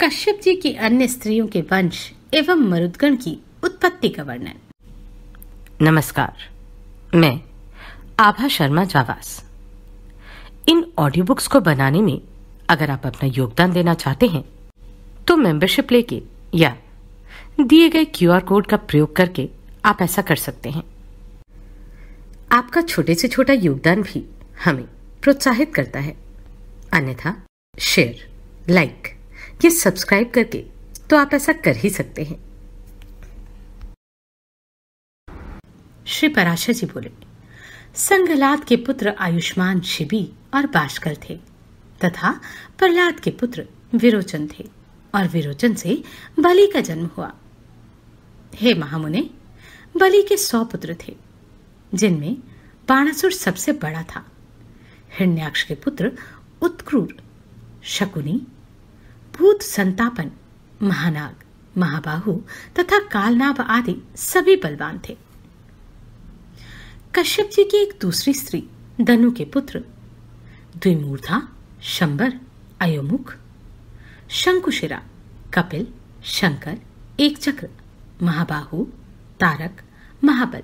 कश्यप जी की अन्य स्त्रियों के वंश एवं मरुदगण की उत्पत्ति का वर्णन नमस्कार मैं आभा शर्मा जावास इन ऑडियो बुक्स को बनाने में अगर आप अपना योगदान देना चाहते हैं तो मेंबरशिप लेके या दिए गए क्यूआर कोड का प्रयोग करके आप ऐसा कर सकते हैं आपका छोटे से छोटा योगदान भी हमें प्रोत्साहित करता है अन्यथा शेयर लाइक ये सब्सक्राइब करके तो आप ऐसा कर ही सकते हैं श्री पराशर जी बोले संगलाद के पुत्र आयुष्मान शिबी और बाशकर थे तथा प्रहलाद के पुत्र विरोचन थे और विरोचन से बलि का जन्म हुआ हे महामुने बलि के सौ पुत्र थे जिनमें बाणासुर सबसे बड़ा था हिरण्याक्ष के पुत्र उत्क्रूर शकुनी भूत संतापन महानाग महाबाहु तथा कालनाभ आदि सभी बलवान थे कश्यप जी की एक दूसरी स्त्री दनु के पुत्र द्विमूर्धा शंबर अयोमुख शंकुशिरा कपिल शंकर एक चक्र महाबाहु तारक महाबल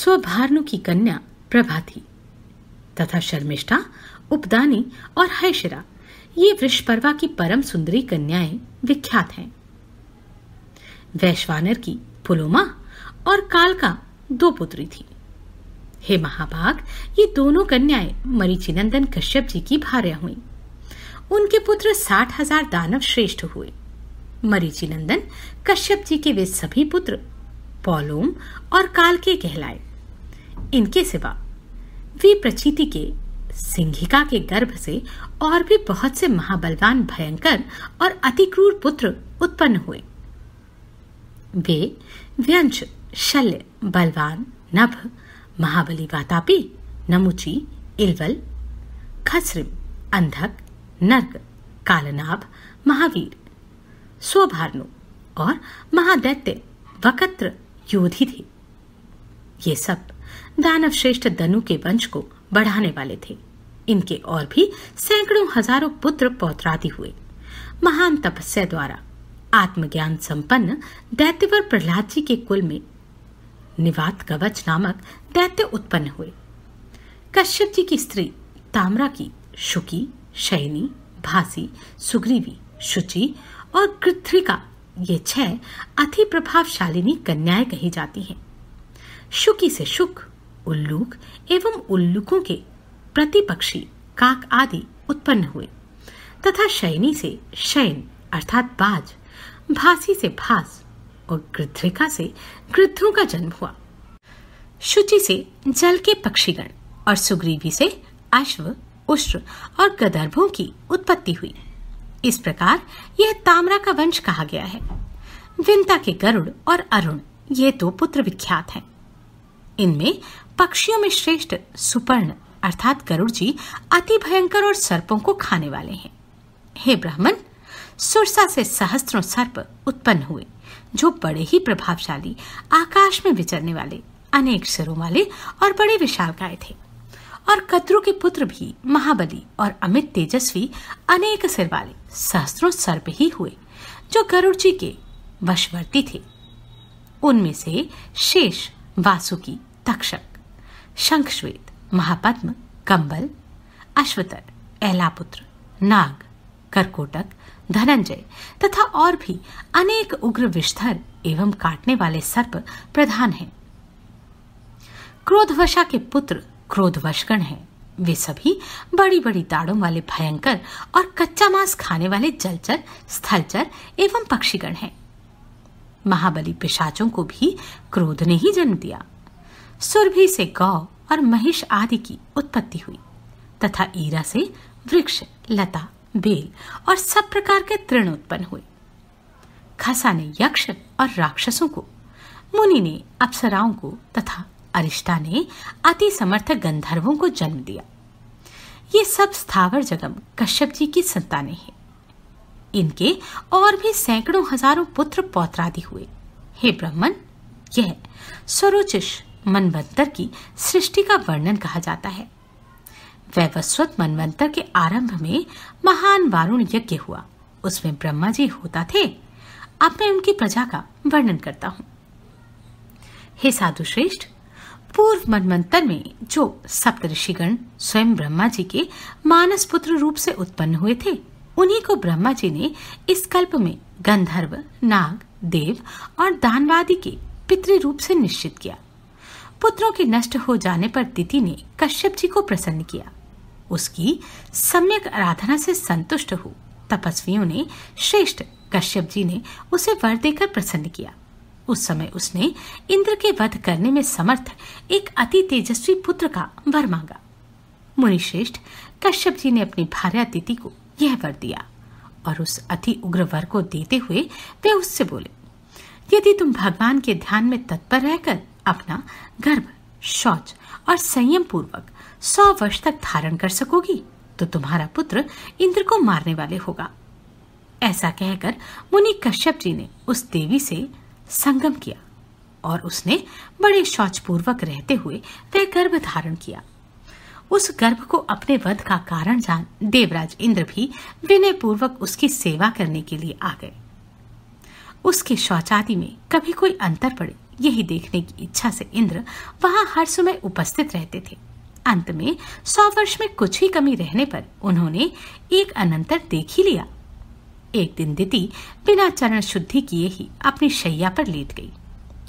स्वभारणु की कन्या प्रभाती तथा शर्मिष्ठा उपदानी और हयशिरा ये वृषपर्वा की परम सुंदरी कन्याएं विख्यात हैं वैश्वानर की पुलोमा और काल का दो पुत्री थी हे महाभाग ये दोनों कन्याएं मरीचिनंदन कश्यप जी की भार्य हुई उनके पुत्र साठ हजार दानव श्रेष्ठ हुए मरीचिनंदन कश्यप जी के वे सभी पुत्र पौलोम और काल के कहलाए इनके सिवा वे प्रचिति के सिंघिका के गर्भ से और भी बहुत से महाबलवान भयंकर और अति क्रूर पुत्र उत्पन्न हुए वे व्यंश शल्य बलवान नभ महाबली वातापी नमुची इलवल खसरिम अंधक नर्क कालनाभ महावीर स्वभारणु और महादैत्य वकत्र योधी थे ये सब दानव श्रेष्ठ दनु के वंश को बढ़ाने वाले थे इनके और भी सैकड़ों हजारों पुत्र पौत्रादि हुए महान तपस्या द्वारा आत्मज्ञान संपन्न दैत्यवर प्रहलाद जी के कुल में निवात कवच नामक दैत्य उत्पन्न हुए कश्यप जी की स्त्री ताम्रा की शुकी शयनी भासी सुग्रीवी शुचि और कृत्रिका ये छह अति प्रभावशालिनी कन्याएं कही जाती हैं शुकी से शुक उल्लूक एवं उल्लूकों के प्रतिपक्षी काक आदि उत्पन्न हुए तथा शयनी से शयन अर्थात बाज भासी से भास और गृध्रिका से गृद्धों का जन्म हुआ शुचि से जल के पक्षीगण और सुग्रीवी से अश्व उष्ट्र और गदर्भों की उत्पत्ति हुई इस प्रकार यह ताम्रा का वंश कहा गया है विंता के गरुड़ और अरुण ये दो पुत्र विख्यात हैं इनमें पक्षियों में श्रेष्ठ सुपर्ण अर्थात गरुड़ जी अति भयंकर और सर्पों को खाने वाले हैं हे ब्राह्मण सुरसा से सहस्त्रों सर्प उत्पन्न हुए जो बड़े ही प्रभावशाली आकाश में विचरने वाले अनेक सिरों वाले और बड़े विशाल गाय थे और कद्रु के पुत्र भी महाबली और अमित तेजस्वी अनेक सिर वाले सहस्त्रों सर्प ही हुए जो गरुड़ जी के वशवर्ती थे उनमें से शेष वासुकी तक्षक शंखश्वेत महापद्म कंबल अश्वतर एलापुत्र नाग करकोटक धनंजय तथा और भी अनेक उग्र विषधर एवं काटने वाले सर्प प्रधान हैं क्रोधवशा के पुत्र क्रोधवशगण हैं वे सभी बड़ी बड़ी दाढ़ों वाले भयंकर और कच्चा मांस खाने वाले जलचर स्थलचर एवं पक्षीगण हैं महाबली पिशाचों को भी क्रोध ने ही जन्म दिया सुरभि से गौ और महिष आदि की उत्पत्ति हुई तथा ईरा से वृक्ष लता बेल और सब प्रकार के तृण उत्पन्न हुए खसा ने यक्ष और राक्षसों को मुनि ने अप्सराओं को तथा अरिष्टा ने अति समर्थ गंधर्वों को जन्म दिया ये सब स्थावर जगम कश्यप जी की संतानें हैं इनके और भी सैकड़ों हजारों पुत्र पौत्रादि हुए हे ब्रह्मन यह स्वरुचिश मनवंतर की सृष्टि का वर्णन कहा जाता है वैवस्वत मनवंतर के आरंभ में महान वारुण यज्ञ हुआ उसमें ब्रह्मा जी होता थे अब मैं उनकी प्रजा का वर्णन करता हूं हे साधु श्रेष्ठ पूर्व मनमंत्र में जो सप्तऋषिगण स्वयं ब्रह्मा जी के मानस पुत्र रूप से उत्पन्न हुए थे उन्हीं को ब्रह्मा जी ने इस कल्प में गंधर्व नाग देव और दानवादी के पितृ रूप से निश्चित किया पुत्रों के नष्ट हो जाने पर तिथि ने कश्यप जी को प्रसन्न किया उसकी सम्यक आराधना से संतुष्ट हो तपस्वियों ने श्रेष्ठ कश्यप जी ने उसे वर देकर प्रसन्न किया उस समय उसने इंद्र के वध करने में समर्थ एक अति तेजस्वी पुत्र का वर मांगा मुनिश्रेष्ठ कश्यप जी ने अपनी भार्या तिथि को यह वर दिया और उस अति उग्र वर को देते हुए वे उससे बोले यदि तुम भगवान के ध्यान में तत्पर रहकर अपना गर्भ शौच और संयम पूर्वक सौ वर्ष तक धारण कर सकोगी तो तुम्हारा पुत्र इंद्र को मारने वाले होगा ऐसा कहकर मुनि कश्यप जी ने उस देवी से संगम किया और उसने बड़े पूर्वक रहते हुए वह गर्भ धारण किया उस गर्भ को अपने वध का कारण जान देवराज इंद्र भी विनय पूर्वक उसकी सेवा करने के लिए आ गए उसके शौचादि में कभी कोई अंतर पड़े यही देखने की इच्छा से इंद्र वहां हर समय उपस्थित रहते थे अंत में सौ वर्ष में कुछ ही कमी रहने पर उन्होंने एक अनंतर देख ही लिया एक दिन दिति बिना चरण शुद्धि किए ही अपनी शैया पर लेट गई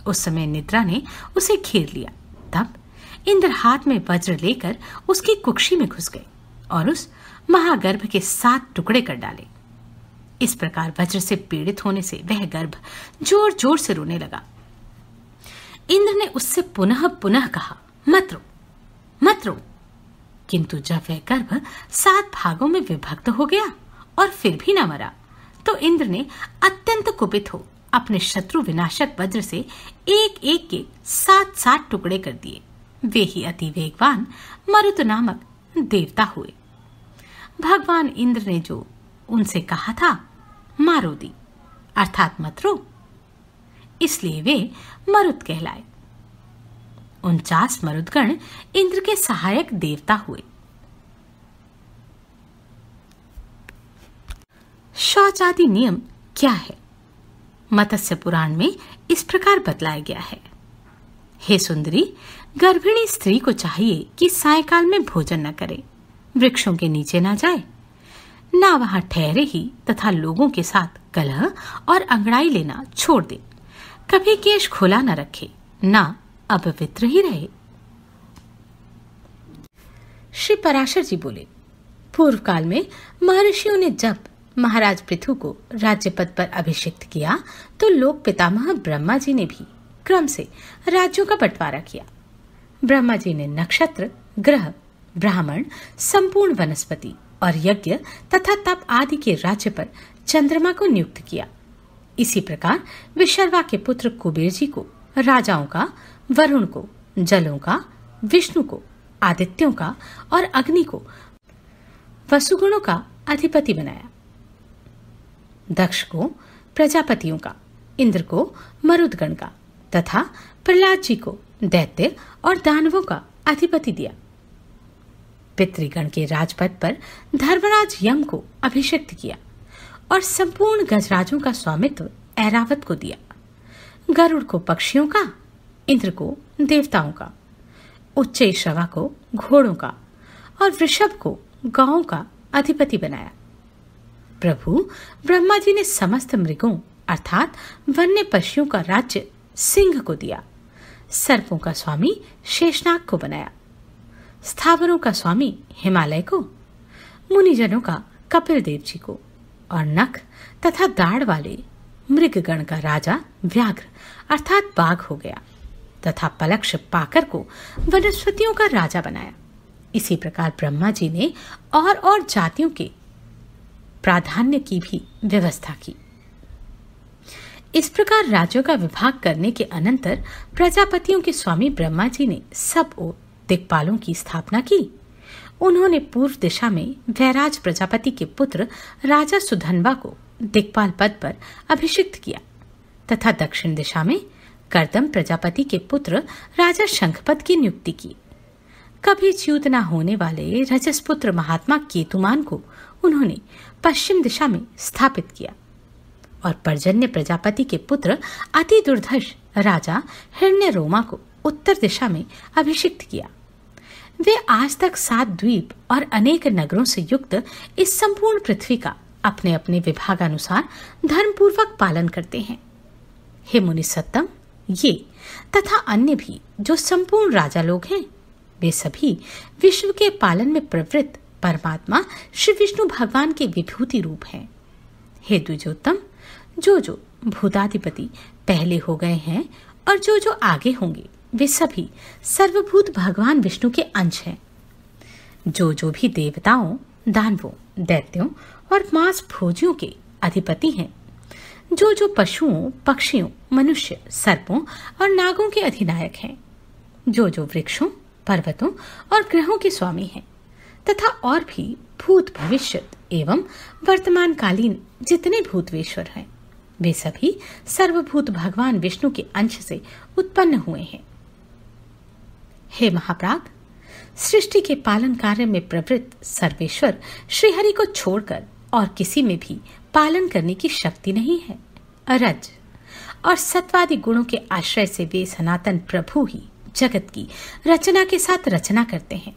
उस समय निद्रा ने उसे घेर लिया तब इंद्र हाथ में वज्र लेकर उसकी कुक्षी में घुस गए और उस महागर्भ के सात टुकड़े कर डाले इस प्रकार वज्र से पीड़ित होने से वह गर्भ जोर जोर से रोने लगा इंद्र ने उससे पुनः पुनः कहा मत रो मत रो किंतु जब वह गर्भ सात भागों में विभक्त हो गया और फिर भी न मरा तो इंद्र ने अत्यंत कुपित हो अपने शत्रु विनाशक वज्र से एक एक के सात सात टुकड़े कर दिए वे ही अति वेगवान मरुत नामक देवता हुए भगवान इंद्र ने जो उनसे कहा था मारो दी अर्थात मत रो इसलिए वे मरुद कहलाए उनचास मरुदगण इंद्र के सहायक देवता हुए शौच आदि नियम क्या है मत्स्य पुराण में इस प्रकार बतलाया गया है हे सुंदरी गर्भिणी स्त्री को चाहिए कि सायकाल में भोजन न करे वृक्षों के नीचे न जाए ना वहां ठहरे ही तथा लोगों के साथ कलह और अंगड़ाई लेना छोड़ दे कभी केश खुला न रखे ना अपवित्र ही रहे श्री पराशर जी बोले पूर्व काल में महर्षियों ने जब महाराज पृथु को राज्य पद पर अभिषिक्त किया तो लोक पितामह ब्रह्मा जी ने भी क्रम से राज्यों का बंटवारा किया ब्रह्मा जी ने नक्षत्र ग्रह ब्राह्मण संपूर्ण वनस्पति और यज्ञ तथा तप आदि के राज्य पर चंद्रमा को नियुक्त किया इसी प्रकार विशर्वा के पुत्र कुबेर जी को राजाओं का वरुण को जलों का विष्णु को आदित्यों का और अग्नि को वसुगुणों का अधिपति बनाया दक्ष को प्रजापतियों का इंद्र को मरुदगण का तथा प्रहलाद जी को दैत्य और दानवों का अधिपति दिया पितृगण के राजपद पर धर्मराज यम को अभिषिक्त किया और संपूर्ण गजराजों का स्वामित्व ऐरावत को दिया गरुड़ को पक्षियों का इंद्र को देवताओं का उच्च शवा को घोड़ों का और वृषभ को गांव का अधिपति बनाया प्रभु ब्रह्मा जी ने समस्त मृगों अर्थात वन्य पशुओं का राज्य सिंह को दिया सर्पों का स्वामी शेषनाग को बनाया स्थावरों का स्वामी हिमालय को मुनिजनों का कपिल देव जी को और नख तथा दाढ़ वाले मृगगण का राजा व्याघ्र अर्थात बाघ हो गया तथा पलक्ष पाकर को वनस्पतियों का राजा बनाया इसी प्रकार ब्रह्मा जी ने और और जातियों के प्राधान्य की भी व्यवस्था की इस प्रकार राज्यों का विभाग करने के अनंतर प्रजापतियों के स्वामी ब्रह्मा जी ने सब ओर दिग्पालों की स्थापना की उन्होंने पूर्व दिशा में वैराज प्रजापति के पुत्र राजा सुधनवा को दिग्पाल पद पर अभिषिक्त किया तथा दक्षिण दिशा में करदम प्रजापति के पुत्र राजा शंखपद की नियुक्ति की कभी च्यूत न होने वाले रजसपुत्र महात्मा केतुमान को उन्होंने पश्चिम दिशा में स्थापित किया और पर्जन्य प्रजापति के पुत्र अति दुर्धर्ष राजा हिरण्य रोमा को उत्तर दिशा में अभिषिक्त किया वे आज तक सात द्वीप और अनेक नगरों से युक्त इस संपूर्ण पृथ्वी का अपने अपने विभागानुसार पूर्वक पालन करते हैं हे मुनि सत्तम ये तथा अन्य भी जो संपूर्ण राजा लोग हैं वे सभी विश्व के पालन में प्रवृत्त परमात्मा श्री विष्णु भगवान के विभूति रूप हैं हे द्विजोत्तम जो जो भूताधिपति पहले हो गए हैं और जो जो आगे होंगे वे सभी सर्वभूत भगवान विष्णु के अंश हैं जो जो भी देवताओं दानवों दैत्यों और मांस भोजियों के अधिपति हैं जो जो पशुओं पक्षियों मनुष्य सर्पों और नागों के अधिनायक हैं जो जो वृक्षों पर्वतों और ग्रहों के स्वामी हैं तथा और भी भूत भविष्य एवं वर्तमानकालीन जितने भूतवेश्वर हैं वे सभी सर्वभूत भगवान विष्णु के अंश से उत्पन्न हुए हैं हे महाप्राग सृष्टि के पालन कार्य में प्रवृत्त सर्वेश्वर श्रीहरि को छोड़कर और किसी में भी पालन करने की शक्ति नहीं है रज और सत्वादी गुणों के आश्रय से वे सनातन प्रभु ही जगत की रचना के साथ रचना करते हैं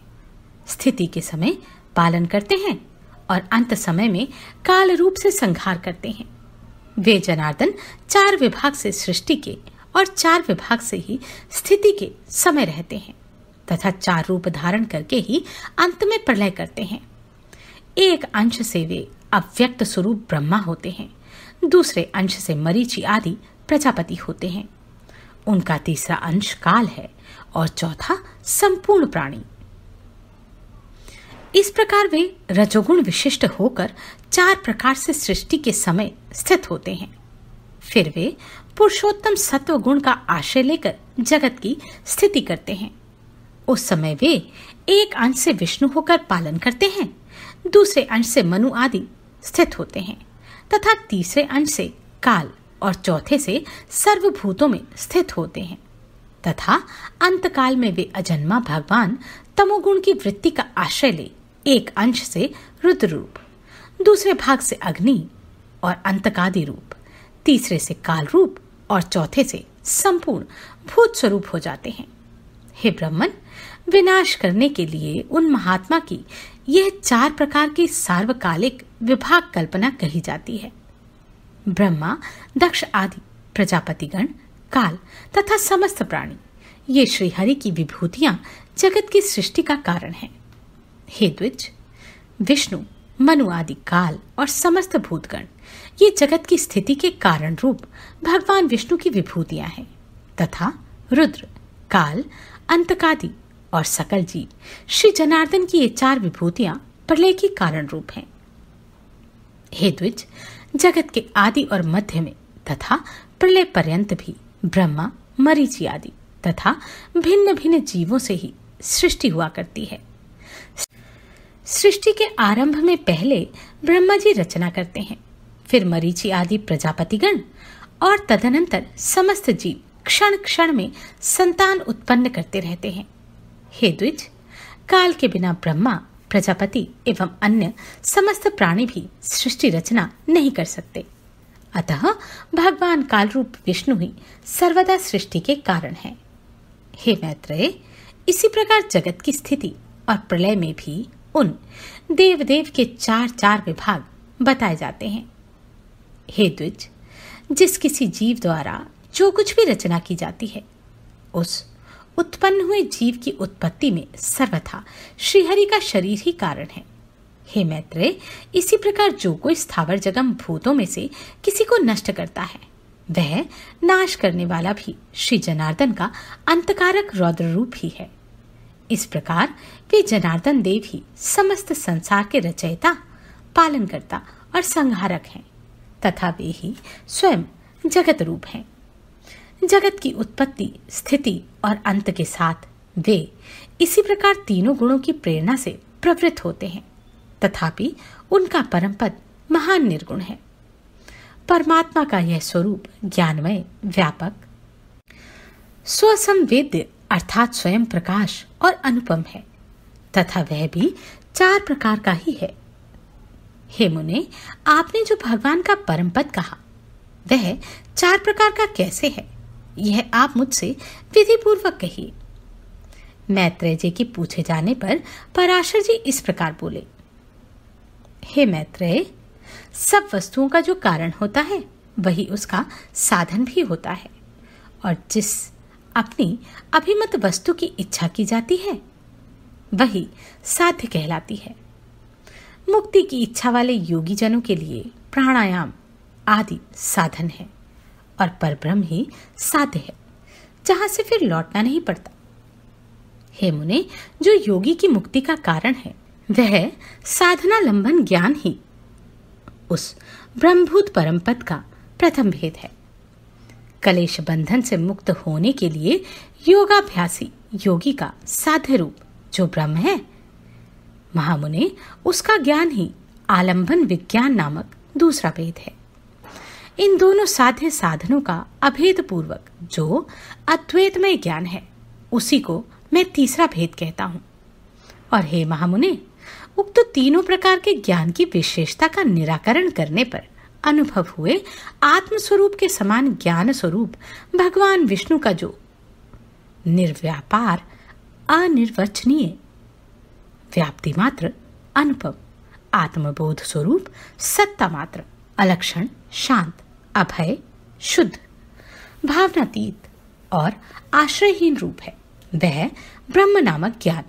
स्थिति के समय पालन करते हैं और अंत समय में काल रूप से संघार करते हैं वे जनार्दन चार विभाग से सृष्टि के और चार विभाग से ही स्थिति के समय रहते हैं तथा चार रूप धारण करके ही अंत में प्रलय करते हैं एक अंश से वे अव्यक्त स्वरूप ब्रह्मा होते हैं दूसरे अंश से मरीचि आदि प्रजापति होते हैं उनका तीसरा अंश काल है और चौथा संपूर्ण प्राणी इस प्रकार वे रजोगुण विशिष्ट होकर चार प्रकार से सृष्टि के समय स्थित होते हैं फिर वे पुरुषोत्तम सत्व गुण का आश्रय लेकर जगत की स्थिति करते हैं उस समय वे एक अंश से विष्णु होकर पालन करते हैं दूसरे अंश से मनु आदि स्थित होते हैं तथा तीसरे अंश से काल और चौथे से सर्वभूतों में स्थित होते हैं तथा अंतकाल में वे अजन्मा भगवान तमोगुण की वृत्ति का आश्रय ले एक अंश से रुद्र रूप दूसरे भाग से अग्नि और अंतकादि रूप तीसरे से काल रूप और चौथे से संपूर्ण भूत स्वरूप हो जाते हैं हे ब्राह्मण विनाश करने के लिए उन महात्मा की यह चार प्रकार की सार्वकालिक विभाग कल्पना कही जाती है ब्रह्मा दक्ष आदि प्रजापतिगण काल तथा समस्त प्राणी ये श्रीहरि की विभूतियां जगत की सृष्टि का कारण है हे द्विज विष्णु मनु आदि काल और समस्त भूतगण ये जगत की स्थिति के कारण रूप भगवान विष्णु की विभूतियां हैं तथा रुद्र काल अंतकादि और सकल जी श्री जनार्दन की ये चार विभूतियां प्रलय की कारण रूप हैं हे द्विज जगत के आदि और मध्य में तथा प्रलय पर्यंत भी ब्रह्मा मरीची आदि तथा भिन्न भिन्न जीवों से ही सृष्टि हुआ करती है सृष्टि के आरंभ में पहले ब्रह्मा जी रचना करते हैं फिर मरीची आदि प्रजापतिगण और तदनंतर समस्त जीव क्षण क्षण में संतान उत्पन्न करते रहते हैं हे द्विज काल के बिना ब्रह्मा प्रजापति एवं अन्य समस्त प्राणी भी सृष्टि रचना नहीं कर सकते अतः भगवान कालरूप विष्णु ही सर्वदा सृष्टि के कारण हैं हे मैत्रेय इसी प्रकार जगत की स्थिति और प्रलय में भी उन देवदेव के चार चार विभाग बताए जाते हैं हे द्विज जिस किसी जीव द्वारा जो कुछ भी रचना की जाती है उस उत्पन्न हुए जीव की उत्पत्ति में सर्वथा श्रीहरि का शरीर ही कारण है हे मैत्रे इसी प्रकार जो कोई स्थावर जगम भूतों में से किसी को नष्ट करता है वह नाश करने वाला भी श्री जनार्दन का अंतकारक रौद्र रूप ही है इस प्रकार वे जनार्दन देव ही समस्त संसार के रचयिता पालनकर्ता और संहारक हैं तथा वे ही स्वयं जगत रूप हैं जगत की उत्पत्ति स्थिति और अंत के साथ वे इसी प्रकार तीनों गुणों की प्रेरणा से प्रवृत्त होते हैं तथापि उनका परम पद महान निर्गुण है परमात्मा का यह स्वरूप ज्ञानमय व्यापक स्वसंवेद्य अर्थात स्वयं प्रकाश और अनुपम है तथा वह भी चार प्रकार का ही है हे मुने आपने जो भगवान का परम पद कहा वह चार प्रकार का कैसे है यह आप मुझसे विधिपूर्वक कही मैत्रेय जी के पूछे जाने पर पराशर जी इस प्रकार बोले हे मैत्रेय सब वस्तुओं का जो कारण होता है वही उसका साधन भी होता है और जिस अपनी अभिमत वस्तु की इच्छा की जाती है वही साध्य कहलाती है मुक्ति की इच्छा वाले योगी जनों के लिए प्राणायाम आदि साधन है और परब्रह्म ही साध्य है जहां से फिर लौटना नहीं पड़ता हे मुने जो योगी की मुक्ति का कारण है वह साधना लंबन ज्ञान ही उस ब्रह्मभूत परम पद का प्रथम भेद है कलेश बंधन से मुक्त होने के लिए योगाभ्यासी योगी का साध्य रूप जो ब्रह्म है महामुने उसका ज्ञान ही आलंबन विज्ञान नामक दूसरा भेद है इन दोनों साध्य साधनों का अभेद पूर्वक जो अद्वैतमय ज्ञान है उसी को मैं तीसरा भेद कहता हूं और हे महामुनि उक्त तीनों प्रकार के ज्ञान की विशेषता का निराकरण करने पर अनुभव हुए आत्मस्वरूप के समान ज्ञान स्वरूप भगवान विष्णु का जो निर्व्यापार अनिर्वचनीय व्याप्ति मात्र अनुपम आत्मबोध स्वरूप सत्ता मात्र अलक्षण शांत अभय शुद्ध भावनातीत और आश्रयहीन रूप है वह ब्रह्म नामक ज्ञान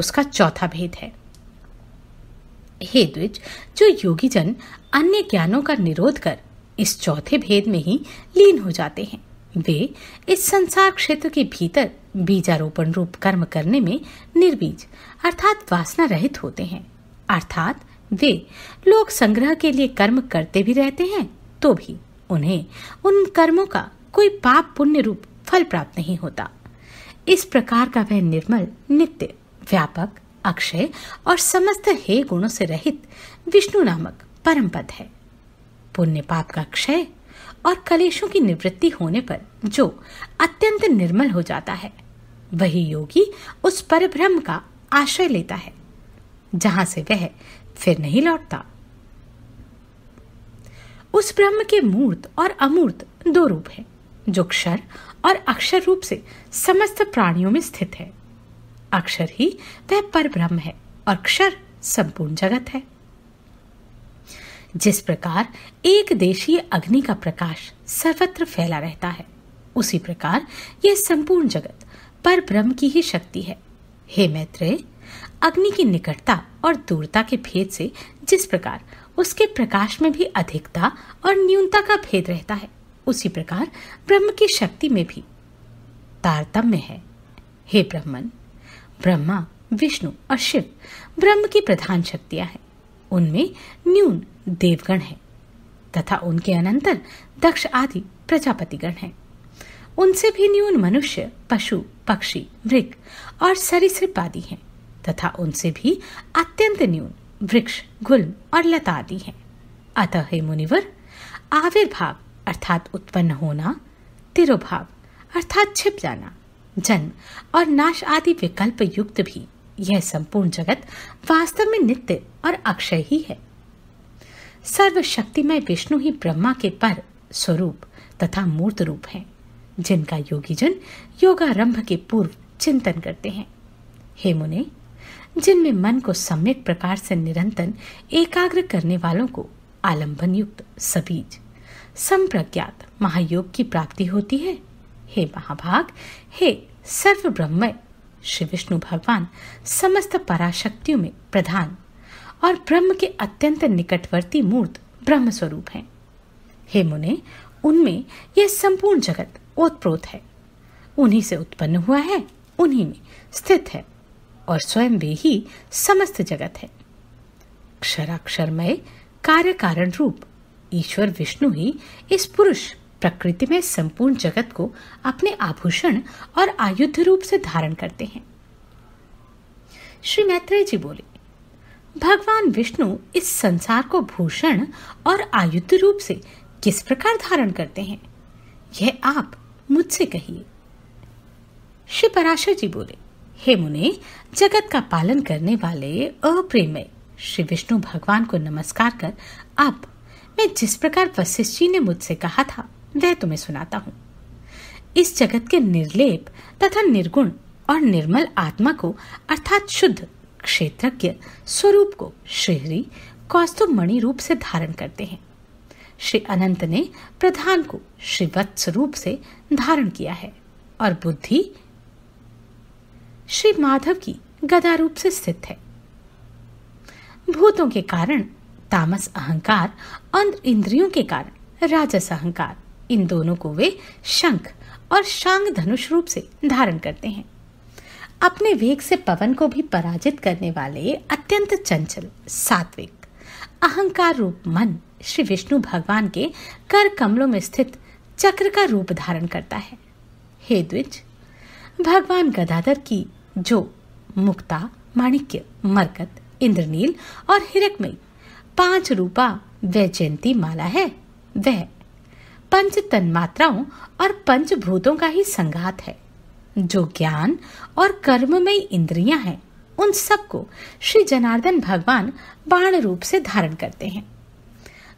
उसका चौथा भेद है हे द्विज जो जन अन्य ज्ञानों का निरोध कर इस चौथे भेद में ही लीन हो जाते हैं वे इस संसार क्षेत्र के भीतर बीजारोपण रूप कर्म करने में निर्बीज अर्थात वासना रहित होते हैं अर्थात वे लोक संग्रह के लिए कर्म करते भी रहते हैं तो भी उन्हें उन कर्मों का कोई पाप पुण्य रूप फल प्राप्त नहीं होता इस प्रकार का वह निर्मल नित्य व्यापक अक्षय और समस्त हे गुणों से रहित विष्णु नामक परम पद है पुण्य पाप का क्षय और कलेशों की निवृत्ति होने पर जो अत्यंत निर्मल हो जाता है वही योगी उस परब्रह्म का आश्रय लेता है जहां से वह फिर नहीं लौटता उस ब्रह्म के मूर्त और अमूर्त दो रूप हैं जो क्षर और अक्षर रूप से समस्त प्राणियों में स्थित है अक्षर ही वह पर ब्रह्म है और क्षर संपूर्ण जगत है जिस प्रकार एक देशीय अग्नि का प्रकाश सर्वत्र फैला रहता है उसी प्रकार यह संपूर्ण जगत पर ब्रह्म की ही शक्ति है हे मैत्रेय अग्नि की निकटता और दूरता के भेद से जिस प्रकार उसके प्रकाश में भी अधिकता और न्यूनता का भेद रहता है उसी प्रकार ब्रह्म की शक्ति में भी तारतम्य है हे ब्रह्मन ब्रह्मा विष्णु और शिव ब्रह्म की प्रधान शक्तियां हैं उनमें न्यून देवगण है तथा उनके अनंतर दक्ष आदि प्रजापतिगण हैं उनसे भी न्यून मनुष्य पशु पक्षी मृग और सरीसृप आदि हैं तथा उनसे भी अत्यंत न्यून वृक्ष गुल्म और लता आदि हैं अतः हे मुनिवर आविर्भाव अर्थात उत्पन्न होना तिरुभाव अर्थात छिप जाना जन्म और नाश आदि विकल्प युक्त भी यह संपूर्ण जगत वास्तव में नित्य और अक्षय ही है सर्वशक्तिमय विष्णु ही ब्रह्मा के पर स्वरूप तथा मूर्त रूप हैं जिनका योगीजन योगारंभ के पूर्व चिंतन करते हैं हे मुने जिनमें मन को सम्यक प्रकार से निरंतर एकाग्र करने वालों को आलंबन युक्त सबीज संप्रज्ञात महायोग की प्राप्ति होती है हे महाभाग हे सर्व ब्रह्म श्री विष्णु भगवान समस्त पराशक्तियों में प्रधान और ब्रह्म के अत्यंत निकटवर्ती मूर्त ब्रह्म स्वरूप हैं हे मुने उनमें यह संपूर्ण जगत ओतप्रोत है उन्हीं से उत्पन्न हुआ है उन्हीं में स्थित है और स्वयं वे ही समस्त जगत है क्षराक्षरमय कार्य कारण रूप ईश्वर विष्णु ही इस पुरुष प्रकृति में संपूर्ण जगत को अपने आभूषण और आयुध रूप से धारण करते हैं श्री मैत्रेय जी बोले भगवान विष्णु इस संसार को भूषण और आयुध रूप से किस प्रकार धारण करते हैं यह आप मुझसे कहिए श्री पराशर जी बोले हे मुनि जगत का पालन करने वाले अप्रेमय श्री विष्णु भगवान को नमस्कार कर अब मैं जिस प्रकार वशिष्ठ जी ने मुझसे कहा था वह तुम्हें सुनाता हूँ इस जगत के निर्लेप तथा निर्गुण और निर्मल आत्मा को अर्थात शुद्ध क्षेत्रज्ञ स्वरूप को श्रीहरी कौस्तु मणि रूप से धारण करते हैं श्री अनंत ने प्रधान को श्रीवत्स रूप से धारण किया है और बुद्धि श्री माधव की गदा रूप से स्थित है भूतों के कारण तामस अहंकार और इंद्रियों के कारण राजस अहंकार इन दोनों को वे शंख और शांग धनुष रूप से धारण करते हैं अपने वेग से पवन को भी पराजित करने वाले अत्यंत चंचल सात्विक अहंकार रूप मन श्री विष्णु भगवान के कर कमलों में स्थित चक्र का रूप धारण करता है हे द्विज भगवान गदाधर की जो मुक्ता माणिक्य मरकत इंद्रनील और हिरकमयी पांच रूपा वैजयंती माला है वह पंच तन्मात्राओं और पंच भूतों का ही संघात है जो ज्ञान और कर्म में इंद्रियां हैं उन सबको श्री जनार्दन भगवान बाण रूप से धारण करते हैं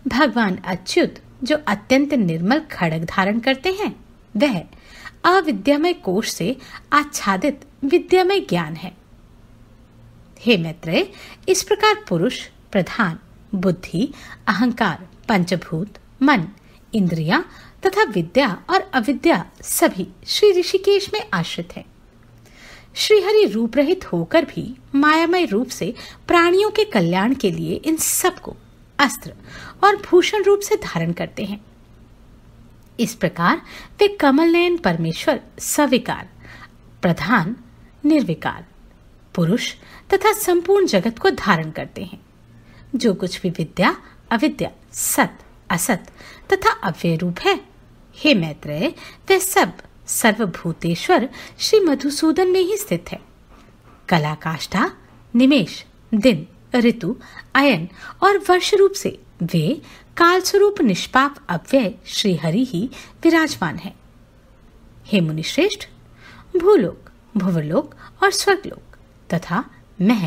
भगवान अच्युत जो अत्यंत निर्मल खड़ग धारण करते हैं वह अविद्यामय कोष से आच्छादित विद्या में ज्ञान है हे मैत्रेय इस प्रकार पुरुष प्रधान बुद्धि अहंकार पंचभूत मन इंद्रिया तथा विद्या और अविद्या सभी श्री ऋषिकेश में आश्रित है श्रीहरि रूप रहित होकर भी मायामय रूप से प्राणियों के कल्याण के लिए इन सबको अस्त्र और भूषण रूप से धारण करते हैं इस प्रकार वे कमल नयन परमेश्वर सविकार प्रधान निर्विकार पुरुष तथा संपूर्ण जगत को धारण करते हैं जो कुछ भी विद्या अविद्या सत असत तथा अव्यय रूप है हे मैत्रेय वह सब सर्वभूतेश्वर श्री मधुसूदन में ही स्थित है कला काष्ठा निमेश दिन ऋतु अयन और वर्ष रूप से वे काल स्वरूप निष्पाप अव्यय श्रीहरि ही विराजमान है हे मुनिश्रेष्ठ भूलोक भुवलोक और स्वर्गलोक तथा मह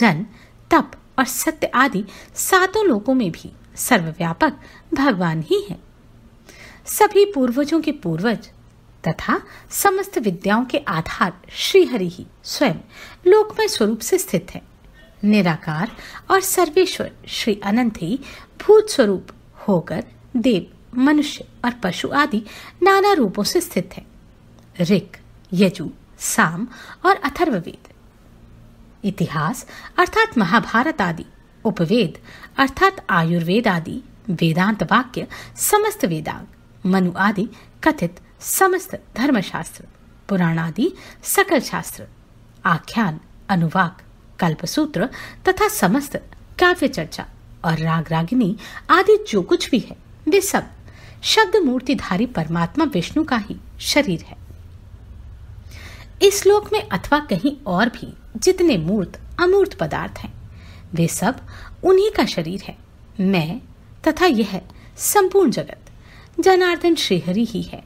जन तप और सत्य आदि सातों लोकों में भी सर्वव्यापक भगवान ही है सभी पूर्वजों के पूर्वज तथा समस्त विद्याओं के आधार श्रीहरि ही स्वयं लोकमय स्वरूप से स्थित है निराकार और सर्वेश्वर श्री अनंत ही भूत स्वरूप होकर देव मनुष्य और पशु आदि नाना रूपों से स्थित है ऋक यजु साम और अथर्ववेद इतिहास अर्थात महाभारत आदि उपवेद अर्थात आयुर्वेद आदि वेदांत वाक्य समस्त वेदांग मनु आदि कथित समस्त धर्मशास्त्र पुराण आदि सकल शास्त्र आख्यान अनुवाक कल्पसूत्र तथा समस्त काव्य चर्चा और राग रागिनी आदि जो कुछ भी है वे सब शब्द मूर्तिधारी परमात्मा विष्णु का ही शरीर है इस श्लोक में अथवा कहीं और भी जितने मूर्त अमूर्त पदार्थ हैं वे सब उन्हीं का शरीर है मैं तथा यह संपूर्ण जगत जनार्दन श्रीहरी ही है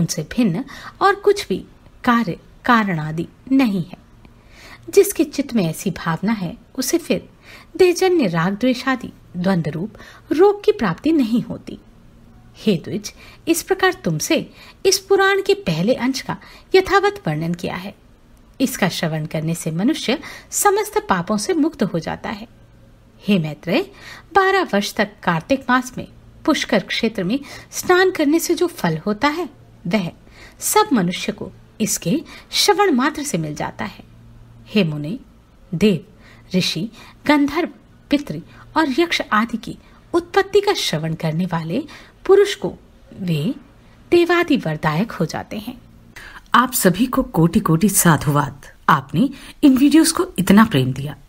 उनसे भिन्न और कुछ भी कार्य कारण आदि नहीं है जिसके चित्त में ऐसी भावना है उसे फिर देहजन्य राग द्वेश आदि द्वंद्व रूप रोग की प्राप्ति नहीं होती हे द्विज इस प्रकार तुमसे इस पुराण के पहले अंश का यथावत वर्णन किया है इसका श्रवण करने से मनुष्य समस्त पापों से मुक्त हो जाता है हे मैत्रेय बारह वर्ष तक कार्तिक मास में पुष्कर क्षेत्र में स्नान करने से जो फल होता है वह सब मनुष्य को इसके श्रवण मात्र से मिल जाता है हे मुनि देव ऋषि गंधर्व पितृ और यक्ष आदि की उत्पत्ति का श्रवण करने वाले पुरुष को वे देवादि वरदायक हो जाते हैं आप सभी को कोटि कोटि साधुवाद आपने इन वीडियोस को इतना प्रेम दिया